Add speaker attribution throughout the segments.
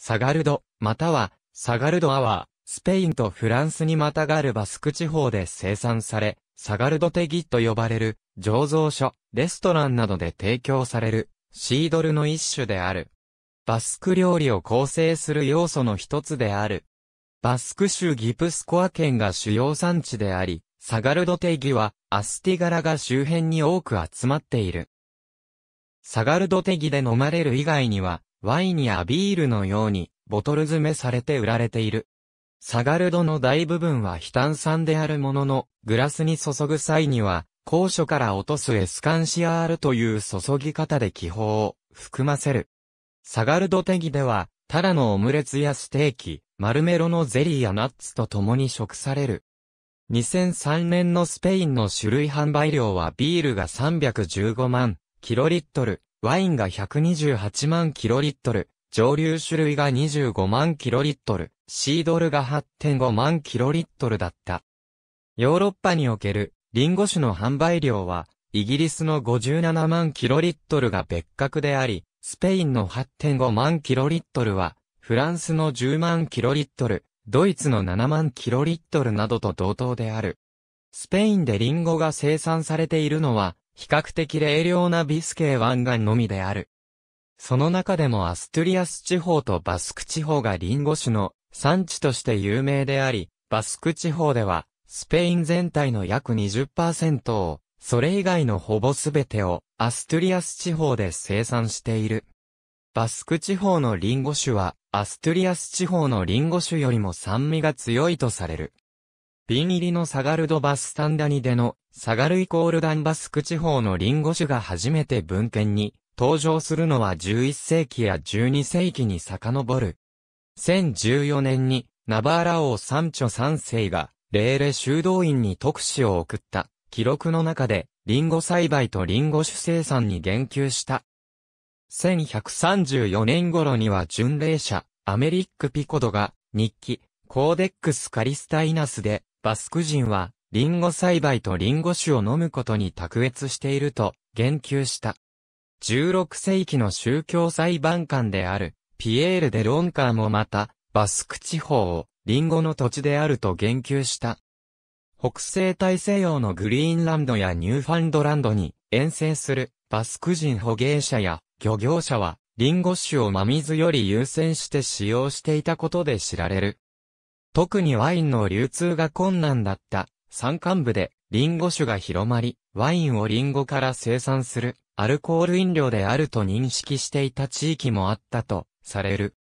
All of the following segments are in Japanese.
Speaker 1: サガルド、または、サガルドアワー、スペインとフランスにまたがるバスク地方で生産され、サガルドテギと呼ばれる、醸造所、レストランなどで提供される、シードルの一種である。バスク料理を構成する要素の一つである。バスク州ギプスコア県が主要産地であり、サガルドテギは、アスティガラが周辺に多く集まっている。サガルドテギで飲まれる以外には、ワインやビールのように、ボトル詰めされて売られている。サガルドの大部分は非炭酸であるものの、グラスに注ぐ際には、高所から落とすエスカンシアールという注ぎ方で気泡を含ませる。サガルド手ギでは、タラのオムレツやステーキ、マルメロのゼリーやナッツと共に食される。2003年のスペインの種類販売量はビールが315万キロリットル、ワインが128万キロリットル、蒸留種類が25万キロリットル、シードルが8.5万キロリットルだった。ヨーロッパにおけるリンゴ酒の販売量は、イギリスの57万キロリットルが別格であり、スペインの8.5万キロリットルは、フランスの10万キロリットル、ドイツの7万キロリットルなどと同等である。スペインでリンゴが生産されているのは、比較的冷涼なビスケー湾岸のみである。その中でもアストゥリアス地方とバスク地方がリンゴ種の産地として有名であり、バスク地方では、スペイン全体の約20%を、それ以外のほぼすべてをアストゥリアス地方で生産している。バスク地方のリンゴ種は、アストゥリアス地方のリンゴ種よりも酸味が強いとされる。ン入りのサガルドバスタンダニでの、サガルイコールダンバスク地方のリンゴ酒が初めて文献に登場するのは11世紀や12世紀に遡る。1014年に、ナバーラ王サンチョ三世が、レーレ修道院に特使を送った記録の中で、リンゴ栽培とリンゴ酒生産に言及した。1134年頃には巡礼者、アメリック・ピコドが、日記、コーデックス・カリスタイナスで、バスク人は、リンゴ栽培とリンゴ酒を飲むことに卓越していると言及した。16世紀の宗教裁判官である、ピエール・デ・ロンカーもまた、バスク地方を、リンゴの土地であると言及した。北西大西洋のグリーンランドやニューファンドランドに遠征するバスク人捕鯨者や漁業者はリンゴ酒を真水より優先して使用していたことで知られる。特にワインの流通が困難だった山間部でリンゴ酒が広まり、ワインをリンゴから生産するアルコール飲料であると認識していた地域もあったとされる。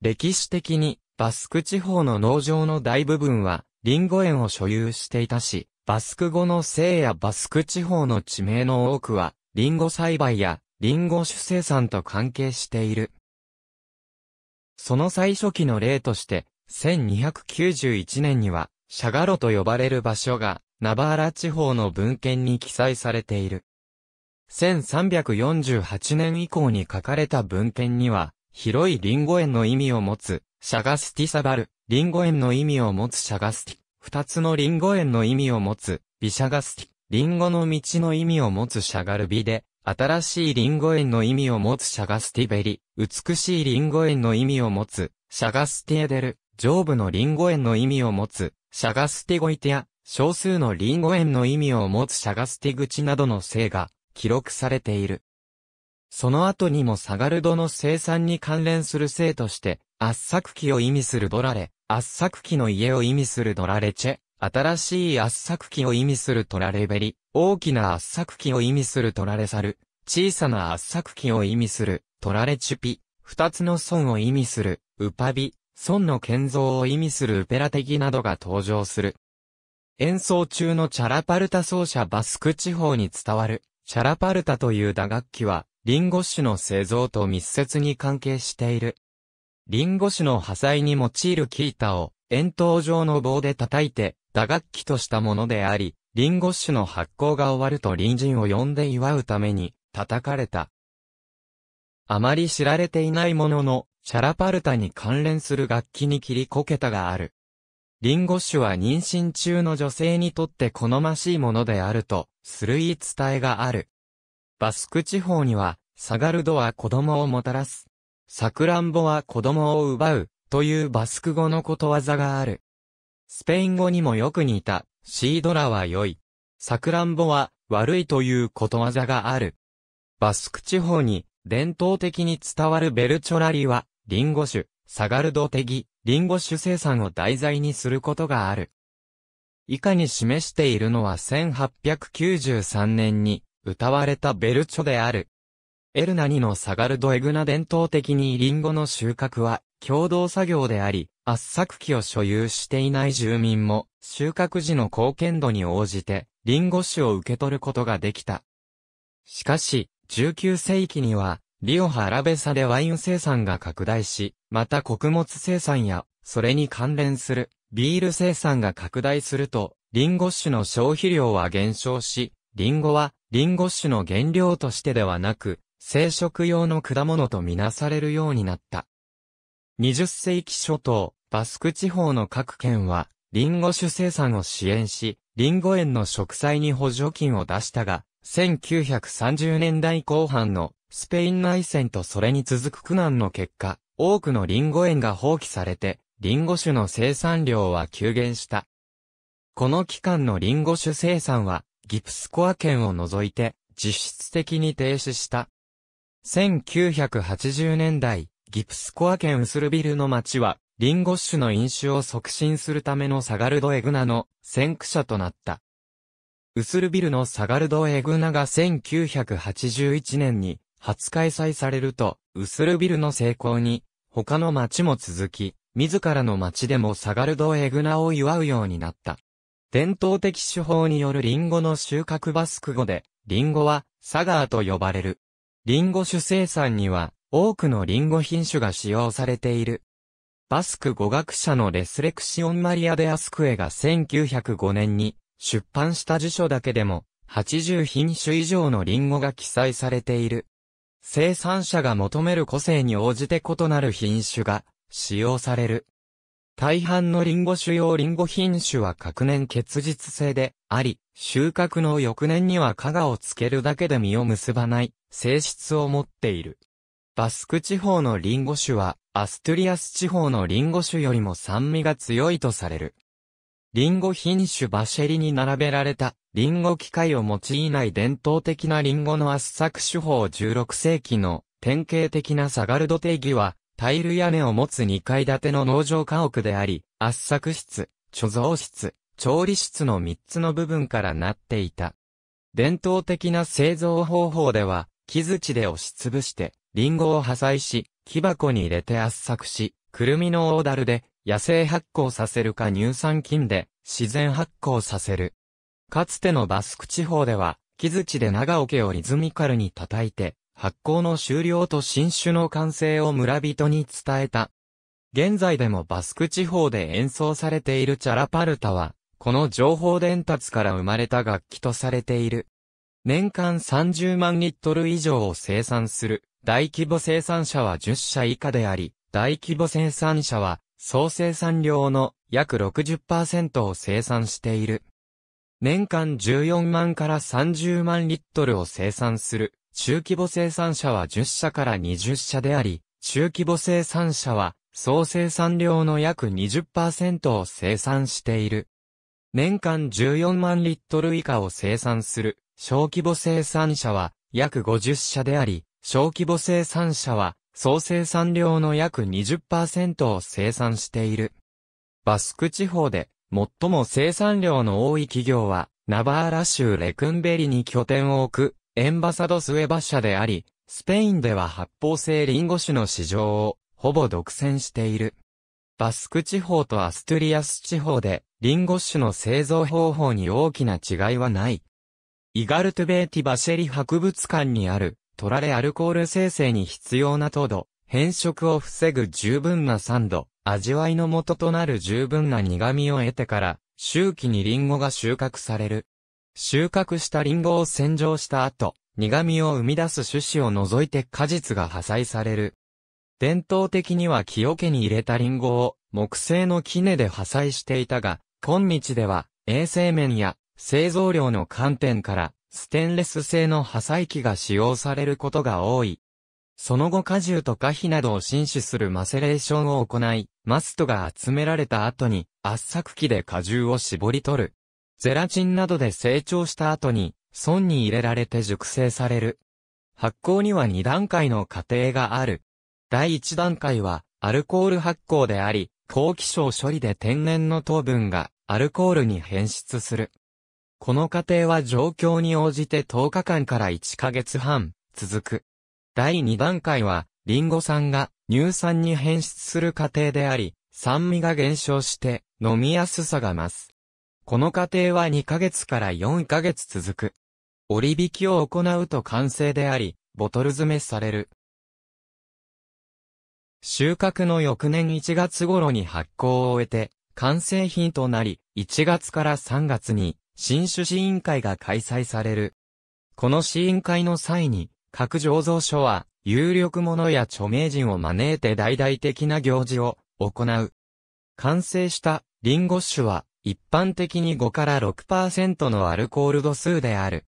Speaker 1: 歴史的にバスク地方の農場の大部分はリンゴ園を所有していたし、バスク語の姓やバスク地方の地名の多くはリンゴ栽培やリンゴ酒生産と関係している。その最初期の例として、1291年には、シャガロと呼ばれる場所が、ナバーラ地方の文献に記載されている。1348年以降に書かれた文献には、広いリンゴ園の意味を持つ、シャガスティサバル、リンゴ園の意味を持つシャガスティ、二つのリンゴ園の意味を持つ、ビシャガスティ、リンゴの道の意味を持つシャガルビで、新しいリンゴ園の意味を持つシャガスティベリ、美しいリンゴ園の意味を持つ、シャガスティエデル、上部のリンゴ園の意味を持つ、シャガステゴイテや、少数のリンゴ園の意味を持つシャガステ口などの姓が記録されている。その後にもサガルドの生産に関連する姓として、圧作機を意味するドラレ、圧作機の家を意味するドラレチェ、新しい圧作機を意味するトラレベリ、大きな圧作機を意味するトラレサル、小さな圧作機を意味するトラレチュピ、二つの損を意味するウパビ、孫の建造を意味するウペラ的などが登場する。演奏中のチャラパルタ奏者バスク地方に伝わる、チャラパルタという打楽器は、リンゴ種の製造と密接に関係している。リンゴ種の破砕に用いるキータを、円筒状の棒で叩いて、打楽器としたものであり、リンゴ種の発酵が終わると隣人を呼んで祝うために、叩かれた。あまり知られていないものの、シャラパルタに関連する楽器に切りこけたがある。リンゴ酒は妊娠中の女性にとって好ましいものであると、する言い伝えがある。バスク地方には、サガルドは子供をもたらす。サクランボは子供を奪う、というバスク語のことわざがある。スペイン語にもよく似た、シードラは良い。サクランボは悪いということわざがある。バスク地方に伝統的に伝わるベルチョラリはリンゴ酒、サガルドテギ、リンゴ酒生産を題材にすることがある。以下に示しているのは1893年に歌われたベルチョである。エルナニのサガルドエグナ伝統的にリンゴの収穫は共同作業であり、圧搾機を所有していない住民も収穫時の貢献度に応じてリンゴ酒を受け取ることができた。しかし、19世紀にはリオハラベサでワイン生産が拡大し、また穀物生産や、それに関連するビール生産が拡大すると、リンゴ酒の消費量は減少し、リンゴはリンゴ酒の原料としてではなく、生食用の果物とみなされるようになった。20世紀初頭、バスク地方の各県は、リンゴ酒生産を支援し、リンゴ園の植栽に補助金を出したが、1930年代後半のスペイン内戦とそれに続く苦難の結果、多くのリンゴ園が放棄されて、リンゴ酒の生産量は急減した。この期間のリンゴ酒生産は、ギプスコア県を除いて、実質的に停止した。1980年代、ギプスコア県ウスルビルの町は、リンゴ酒の飲酒を促進するためのサガルドエグナの先駆者となった。ウスルビルのサガルドエグナが1981年に初開催されると、ウスルビルの成功に、他の町も続き、自らの町でもサガルドエグナを祝うようになった。伝統的手法によるリンゴの収穫バスク語で、リンゴはサガーと呼ばれる。リンゴ種生産には多くのリンゴ品種が使用されている。バスク語学者のレスレクシオン・マリア・デ・アスクエが1905年に出版した辞書だけでも、80品種以上のリンゴが記載されている。生産者が求める個性に応じて異なる品種が使用される。大半のリンゴ主要リンゴ品種は各年結実性であり、収穫の翌年には加賀をつけるだけで実を結ばない性質を持っている。バスク地方のリンゴ種はアストゥリアス地方のリンゴ種よりも酸味が強いとされる。リンゴ品種バシェリに並べられた、リンゴ機械を用いない伝統的なリンゴの圧搾手法16世紀の典型的なサガルド定義は、タイル屋根を持つ2階建ての農場家屋であり、圧搾室、貯蔵室、調理室の3つの部分からなっていた。伝統的な製造方法では、木槌で押しつぶして、リンゴを破砕し、木箱に入れて圧搾し、くるみの大樽で、野生発酵させるか乳酸菌で自然発酵させる。かつてのバスク地方では、木槌で長桶をリズミカルに叩いて、発酵の終了と新種の完成を村人に伝えた。現在でもバスク地方で演奏されているチャラパルタは、この情報伝達から生まれた楽器とされている。年間30万リットル以上を生産する大規模生産者は10社以下であり、大規模生産者は総生産量の約60%を生産している。年間14万から30万リットルを生産する中規模生産者は10社から20社であり、中規模生産者は総生産量の約20%を生産している。年間14万リットル以下を生産する小規模生産者は約50社であり、小規模生産者は総生産量の約20%を生産している。バスク地方で最も生産量の多い企業は、ナバーラ州レクンベリに拠点を置く、エンバサドスウェバ社であり、スペインでは発泡性リンゴ酒の市場を、ほぼ独占している。バスク地方とアストゥリアス地方で、リンゴ酒の製造方法に大きな違いはない。イガルトゥベーティバシェリ博物館にある、取られアルコール生成に必要な糖度、変色を防ぐ十分な酸度、味わいの元となる十分な苦味を得てから、周期にリンゴが収穫される。収穫したリンゴを洗浄した後、苦味を生み出す種子を除いて果実が破砕される。伝統的には木桶に入れたリンゴを木製の杵で破砕していたが、今日では衛生面や製造量の観点からステンレス製の破砕機が使用されることが多い。その後果汁と果皮などを侵取するマセレーションを行い、マストが集められた後に圧搾機で果汁を絞り取る。ゼラチンなどで成長した後に、損に入れられて熟成される。発酵には2段階の過程がある。第1段階は、アルコール発酵であり、高気象処理で天然の糖分がアルコールに変質する。この過程は状況に応じて10日間から1ヶ月半、続く。第2段階は、リンゴ酸が乳酸に変質する過程であり、酸味が減少して飲みやすさが増す。この過程は2ヶ月から4ヶ月続く。折り引きを行うと完成であり、ボトル詰めされる。収穫の翌年1月頃に発酵を終えて、完成品となり、1月から3月に新種試飲会が開催される。この試飲会の際に、各醸造所は、有力者や著名人を招いて大々的な行事を行う。完成したリンゴ酒は、一般的に5から6%のアルコール度数である。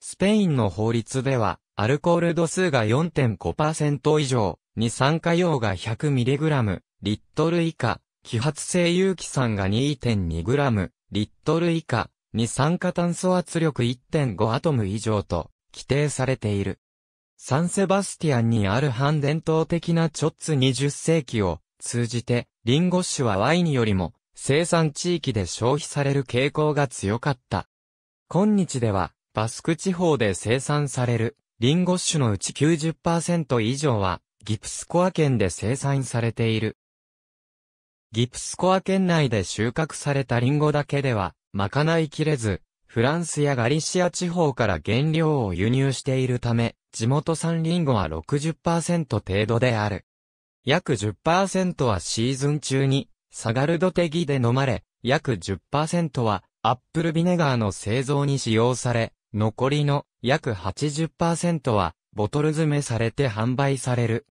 Speaker 1: スペインの法律では、アルコール度数が4.5%以上、に酸化用が 100mg、リットル以下、揮発性有機酸が 2.2g、リットル以下、二酸化炭素圧力1.5アトム以上と規定されている。サンセバスティアンにある反伝統的なチョッツ20世紀を通じて、リンゴ酒はワインよりも生産地域で消費される傾向が強かった。今日では、バスク地方で生産されるリンゴ酒のうち90%以上は、ギプスコア県で生産されている。ギプスコア県内で収穫されたリンゴだけでは、まかないきれず、フランスやガリシア地方から原料を輸入しているため、地元産リンゴは60%程度である。約10%はシーズン中に、サガルドテギで飲まれ、約10%はアップルビネガーの製造に使用され、残りの約80%はボトル詰めされて販売される。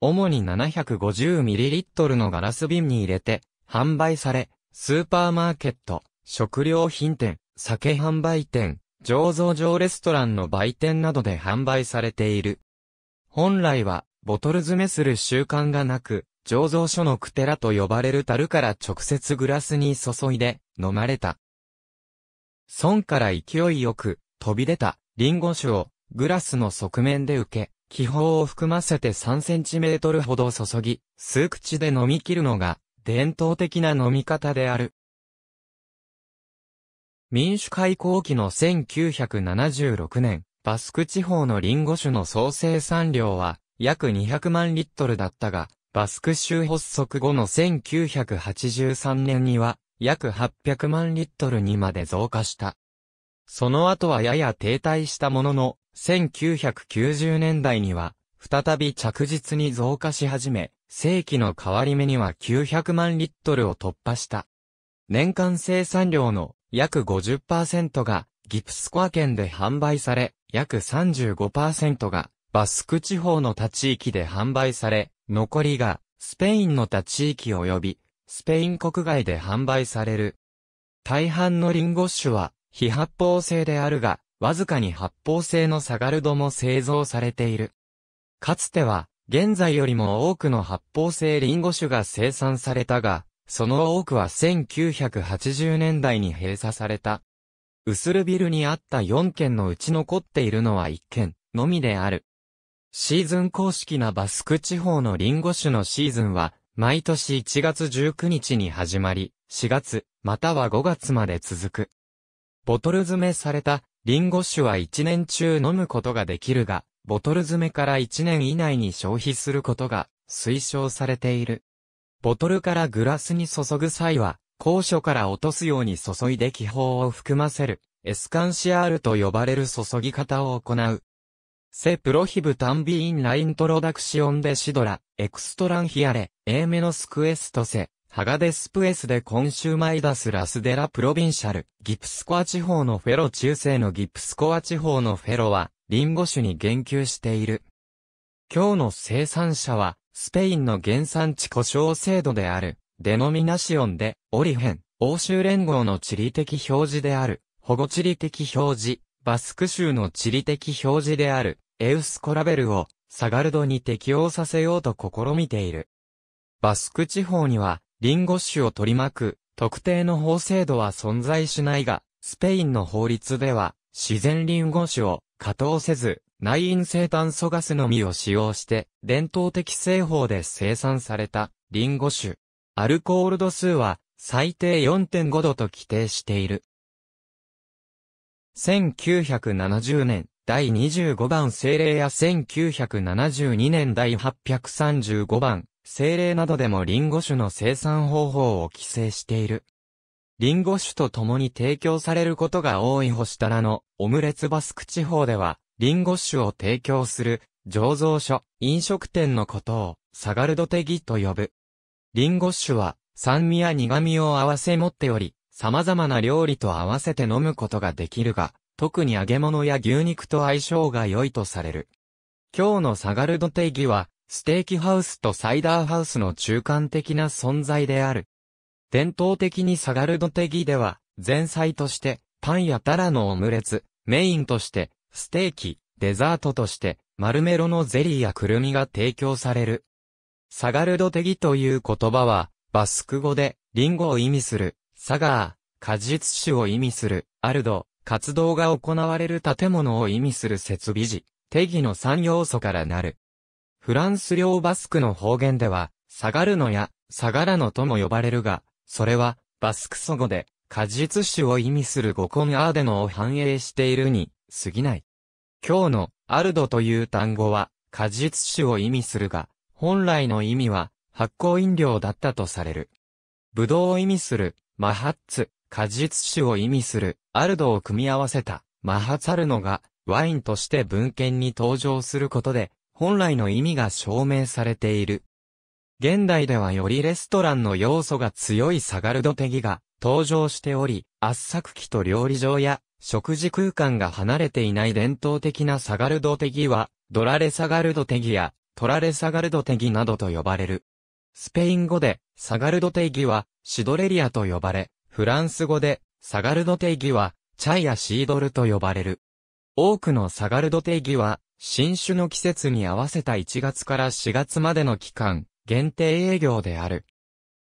Speaker 1: 主に 750ml のガラス瓶に入れて販売され、スーパーマーケット、食料品店、酒販売店、醸造場レストランの売店などで販売されている。本来は、ボトル詰めする習慣がなく、醸造所のクテラと呼ばれる樽から直接グラスに注いで、飲まれた。損から勢いよく、飛び出た、リンゴ酒を、グラスの側面で受け、気泡を含ませて3センチメートルほど注ぎ、数口で飲み切るのが、伝統的な飲み方である。民主開港期の1976年、バスク地方のリンゴ種の総生産量は約200万リットルだったが、バスク州発足後の1983年には約800万リットルにまで増加した。その後はやや停滞したものの、1990年代には再び着実に増加し始め、世紀の変わり目には900万リットルを突破した。年間生産量の約50%がギプスコア県で販売され、約35%がバスク地方の他地域で販売され、残りがスペインの他地域及びスペイン国外で販売される。大半のリンゴ酒は非発泡性であるが、わずかに発泡性のサガルドも製造されている。かつては、現在よりも多くの発泡性リンゴ酒が生産されたが、その多くは1980年代に閉鎖された。ウスルビルにあった4軒のうち残っているのは1軒のみである。シーズン公式なバスク地方のリンゴ酒のシーズンは、毎年1月19日に始まり、4月、または5月まで続く。ボトル詰めされた、リンゴ酒は1年中飲むことができるが、ボトル詰めから1年以内に消費することが推奨されている。ボトルからグラスに注ぐ際は、高所から落とすように注いで気泡を含ませる、エスカンシアールと呼ばれる注ぎ方を行う。セプロヒブタンビインライントロダクシオンデシドラ、エクストランヒアレ、エーメノスクエストセ、ハガデスプエスでューマイダスラスデラプロビンシャル、ギプスコア地方のフェロ中世のギプスコア地方のフェロは、リンゴ種に言及している。今日の生産者は、スペインの原産地故障制度である、デノミナシオンで、オリヘン、欧州連合の地理的表示である、保護地理的表示、バスク州の地理的表示である、エウスコラベルを、サガルドに適用させようと試みている。バスク地方には、リンゴ種を取り巻く、特定の法制度は存在しないが、スペインの法律では、自然リンゴ種を、加藤せず、内因性炭素ガスのみを使用して、伝統的製法で生産された、リンゴ酒。アルコール度数は、最低4.5度と規定している。1970年、第25番政令や1972年第835番政令などでもリンゴ酒の生産方法を規制している。リンゴ酒と共に提供されることが多いホシタラのオムレツバスク地方ではリンゴ酒を提供する、醸造所、飲食店のことを、サガルドテギと呼ぶ。リンゴ酒は、酸味や苦味を合わせ持っており、様々な料理と合わせて飲むことができるが、特に揚げ物や牛肉と相性が良いとされる。今日のサガルド定義は、ステーキハウスとサイダーハウスの中間的な存在である。伝統的にサガルド定義では、前菜として、パンやタラのオムレツ、メインとして、ステーキ、デザートとして、マルメロのゼリーやくるみが提供される。サガルドテギという言葉は、バスク語で、リンゴを意味する、サガー、果実酒を意味する、アルド、活動が行われる建物を意味する設備時、テギの3要素からなる。フランス領バスクの方言では、サガルノや、サガラノとも呼ばれるが、それは、バスク祖語で、果実酒を意味する語根アーデノを反映しているに過ぎない。今日のアルドという単語は果実酒を意味するが、本来の意味は発酵飲料だったとされる。ブドウを意味するマハッツ、果実酒を意味するアルドを組み合わせたマハツァルノがワインとして文献に登場することで本来の意味が証明されている。現代ではよりレストランの要素が強いサガルドテギが登場しており、圧搾機と料理場や食事空間が離れていない伝統的なサガルドテギは、ドラレサガルドテギや、トラレサガルドテギなどと呼ばれる。スペイン語で、サガルドテギは、シドレリアと呼ばれ、フランス語で、サガルドテギは、チャイやシードルと呼ばれる。多くのサガルドテギは、新種の季節に合わせた1月から4月までの期間、限定営業である。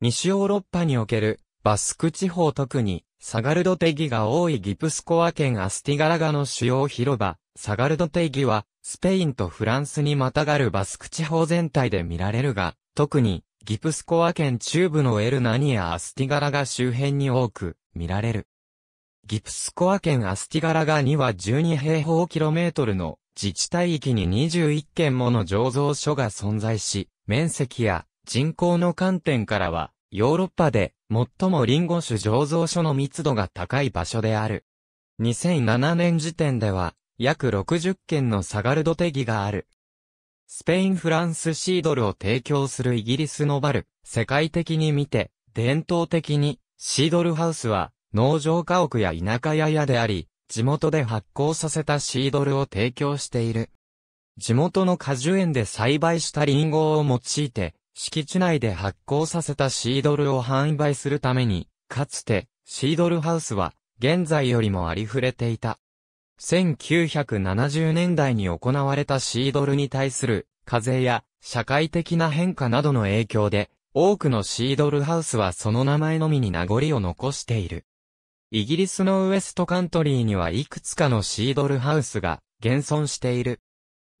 Speaker 1: 西ヨーロッパにおけるバスク地方特に、サガルドテギが多いギプスコア県アスティガラガの主要広場、サガルドテギは、スペインとフランスにまたがるバスク地方全体で見られるが、特に、ギプスコア県中部のエルナニア・アスティガラガ周辺に多く見られる。ギプスコア県アスティガラガには12平方キロメートルの自治体域に21件もの醸造所が存在し、面積や人口の観点からはヨーロッパで最もリンゴ酒醸造所の密度が高い場所である。2007年時点では、約60件のサガルドテギがある。スペイン・フランスシードルを提供するイギリスのバル、世界的に見て、伝統的に、シードルハウスは、農場家屋や田舎屋屋であり、地元で発酵させたシードルを提供している。地元の果樹園で栽培したリンゴを用いて、敷地内で発行させたシードルを販売するために、かつて、シードルハウスは、現在よりもありふれていた。1970年代に行われたシードルに対する、課税や、社会的な変化などの影響で、多くのシードルハウスはその名前のみに名残を残している。イギリスのウエストカントリーにはいくつかのシードルハウスが現存している。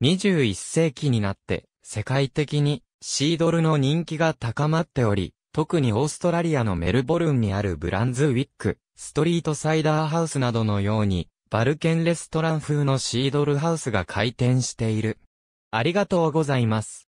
Speaker 1: 21世紀になって世界的にシードルの人気が高まっており、特にオーストラリアのメルボルンにあるブランズウィック、ストリートサイダーハウスなどのように、バルケンレストラン風のシードルハウスが開店している。ありがとうございます。